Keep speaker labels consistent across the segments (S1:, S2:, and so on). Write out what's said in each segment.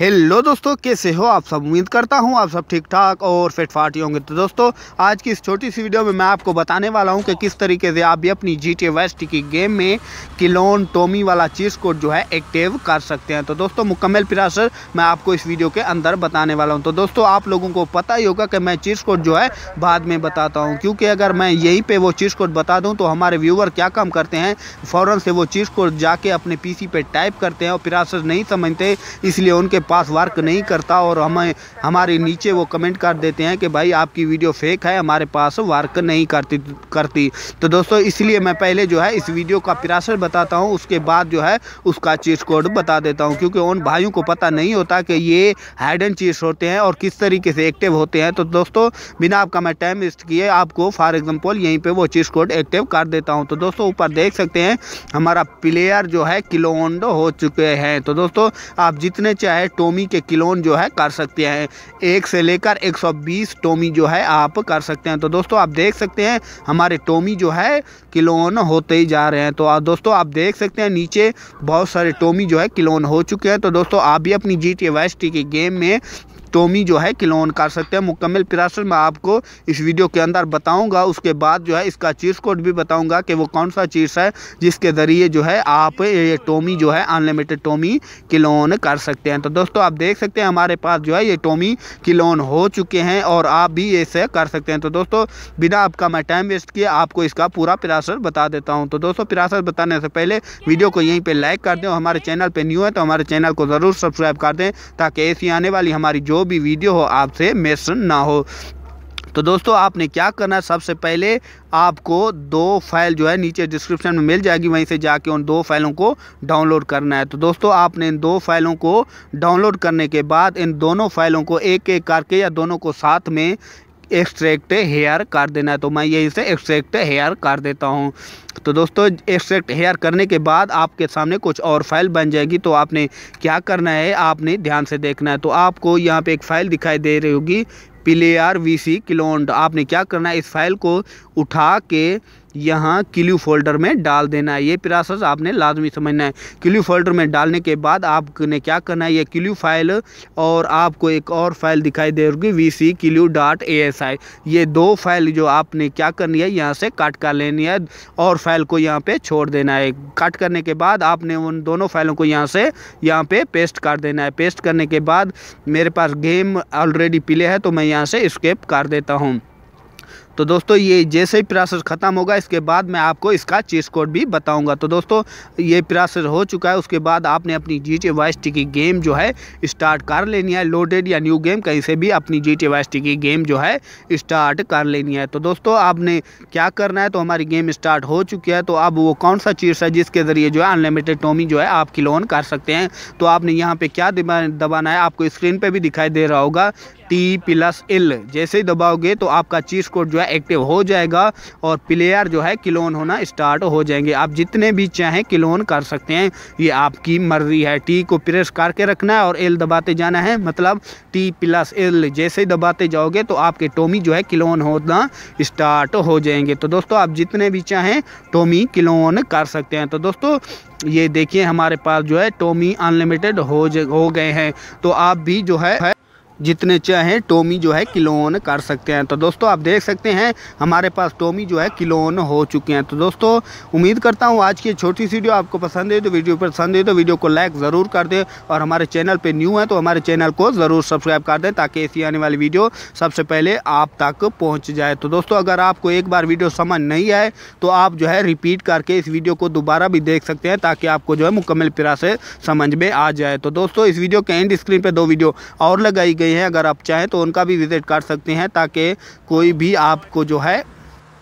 S1: hello दोस्तों कैसे हो आप सब उम्मीद करता हूँ आप सब ठीक ठाक और फिट फाटी होंगे तो दोस्तों आज की इस छोटी सी वीडियो में मैं आपको बताने वाला हूँ कि किस तरीके से आप भी अपनी जी टी वेस्ट की गेम में किलोन टोमी वाला चीज कोड जो है एक्टिव कर सकते हैं तो दोस्तों मुकम्मल पिरासर मैं आपको इस वीडियो के अंदर बताने वाला हूँ तो दोस्तों आप लोगों को पता ही होगा कि मैं चीज कोड जो है बाद में बताता हूँ क्योंकि अगर मैं यहीं पर वो चीज कोड बता दूँ तो हमारे व्यूवर क्या काम करते हैं फ़ौरन से वो चीज कोड जाके अपने पी पे टाइप करते हैं और पिरासर नहीं समझते इसलिए उनके पास वर्क नहीं करता और हमें हमारे नीचे वो कमेंट कर देते हैं कि भाई आपकी वीडियो फेक है हमारे पास वर्क नहीं करती करती तो दोस्तों इसलिए मैं पहले जो है इस वीडियो का पिरासर बताता हूँ उसके बाद जो है उसका चीज कोड बता देता हूँ क्योंकि उन भाइयों को पता नहीं होता कि ये हाइड एंड चीज होते हैं और किस तरीके से एक्टिव होते हैं तो दोस्तों बिना आपका मैं टाइम वेस्ट किए आपको फॉर एग्जाम्पल यहीं पर वो चीज कोड एक्टिव कर देता हूँ तो दोस्तों ऊपर देख सकते हैं हमारा प्लेयर जो है किलोन्ड हो चुके हैं तो दोस्तों आप जितने चाहे टोमी के किलोन जो है कर सकते हैं एक से लेकर 120 टोमी जो है आप कर सकते हैं तो दोस्तों आप देख सकते हैं हमारे टोमी जो है किलोन होते ही जा रहे हैं तो दोस्तों आप देख सकते हैं नीचे बहुत सारे टोमी जो है किलोन हो चुके हैं तो दोस्तों आप भी अपनी जी टी की गेम में टोमी जो है क्लोन कर सकते हैं मुकम्मल प्रोसेस मैं आपको इस वीडियो के अंदर बताऊंगा उसके बाद जो है इसका चीज कोड भी बताऊंगा कि वो कौन सा चीज है जिसके ज़रिए जो है आप ये टोमी जो है अनलिमिटेड टोमी क्लोन कर सकते हैं तो दोस्तों आप देख सकते हैं हमारे पास जो है ये टोमी क्लोन हो चुके हैं और आप भी इसे कर सकते हैं तो दोस्तों बिना आपका मैं टाइम वेस्ट किए आपको इसका पूरा प्रोसेस बता देता हूँ तो दोस्तों प्रोसेस बताने से पहले वीडियो को यहीं पर लाइक कर दें और हमारे चैनल पर न्यू है तो हमारे चैनल को ज़रूर सब्सक्राइब कर दें ताकि ऐसी आने वाली हमारी जो भी वीडियो हो आपसे मिस ना हो तो दोस्तों आपने क्या करना है सबसे पहले आपको दो फाइल जो है नीचे डिस्क्रिप्शन में मिल जाएगी वहीं से जाके उन दो फाइलों को डाउनलोड करना है तो दोस्तों आपने इन दो फाइलों को डाउनलोड करने के बाद इन दोनों फाइलों को एक एक करके या दोनों को साथ में एक्सट्रैक्ट हेयर कर देना है तो मैं यहीं से एक्सट्रैक्ट हेयर कर देता हूँ तो दोस्तों एक्सट्रैक्ट हेयर करने के बाद आपके सामने कुछ और फाइल बन जाएगी तो आपने क्या करना है आपने ध्यान से देखना है तो आपको यहाँ पे एक फ़ाइल दिखाई दे रही होगी प्लेयर वी सी क्लोन्ड आपने क्या करना है इस फाइल को उठा के यहाँ क्ल्यू फोल्डर में डाल देना है ये प्रोसेस आपने लाजमी समझना है क्ल्यू फोल्डर में डालने के बाद आपने क्या करना है ये क्ल्यू फाइल और आपको एक और फाइल दिखाई दे रही V C clue dot A S I ये दो फाइल जो आपने क्या करनी है यहाँ से काट कर लेनी है और फाइल को यहाँ पे छोड़ देना है काट करने के बाद आपने उन दोनों फाइलों को यहाँ से यहाँ पे पेस्ट कर देना है पेस्ट करने के बाद मेरे पास गेम ऑलरेडी प्ले है तो मैं यहाँ से स्केप कर देता हूँ तो दोस्तों ये जैसे ही प्रोसेस ख़त्म होगा इसके बाद मैं आपको इसका चीज कोड भी बताऊंगा तो दोस्तों ये प्रोसेस हो चुका है उसके बाद आपने अपनी जी टी वाई की गेम जो है स्टार्ट कर लेनी है लोडेड या न्यू गेम कहीं से भी अपनी जी टी वाई की गेम जो है स्टार्ट कर लेनी है तो दोस्तों आपने क्या करना है तो हमारी गेम स्टार्ट हो चुकी है तो अब वो कौन सा चीज़ है जिसके ज़रिए जो है अनलिमिटेड टोमी जो है आप किलोन कर सकते हैं तो आपने यहाँ पर क्या दबाना है आपको स्क्रीन पर भी दिखाई दे रहा होगा टी प्लस एल जैसे ही दबाओगे तो आपका चीज कोड जो है एक्टिव हो जाएगा और प्लेयर जो है क्लोन होना स्टार्ट हो जाएंगे आप जितने भी चाहें क्लोन कर सकते हैं ये आपकी मर्जी है टी को प्रेस करके रखना है और एल दबाते जाना है मतलब टी प्लस एल जैसे ही दबाते जाओगे तो आपके टोमी जो है क्लोन होना स्टार्ट हो जाएंगे तो दोस्तों आप जितने भी चाहें टोमी क्लोन कर सकते हैं तो दोस्तों ये देखिए हमारे पास जो है टोमी अनलिमिटेड हो हो गए हैं तो आप भी जो है जितने चाहें टोमी जो है किलोन कर सकते हैं तो दोस्तों आप देख सकते हैं हमारे पास टोमी जो है किलोन हो चुके हैं तो दोस्तों उम्मीद करता हूँ आज की छोटी सी वीडियो आपको पसंद है तो वीडियो पसंद है तो वीडियो को लाइक ज़रूर कर दें और हमारे चैनल पर न्यू है तो हमारे चैनल को ज़रूर सब्सक्राइब कर दें ताकि ऐसी आने वाली वीडियो सबसे पहले आप तक पहुँच जाए तो दोस्तों अगर आपको एक बार वीडियो समझ नहीं आए तो आप जो है रिपीट करके इस वीडियो को दोबारा भी देख सकते हैं ताकि आपको जो है मुकम्मल पिरा से समझ में आ जाए तो दोस्तों इस वीडियो के एंड स्क्रीन पर दो वीडियो और लगाई गई गई है अगर आप चाहें तो उनका भी विज़िट कर सकते हैं ताकि कोई भी आपको जो है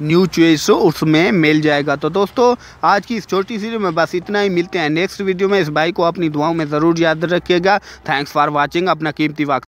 S1: न्यू चॉइस उसमें मिल जाएगा तो दोस्तों आज की इस छोटी सी में बस इतना ही मिलते हैं नेक्स्ट वीडियो में इस बाइक को अपनी दुआओं में ज़रूर याद रखिएगा थैंक्स फॉर वॉचिंग अपना कीमती वक्त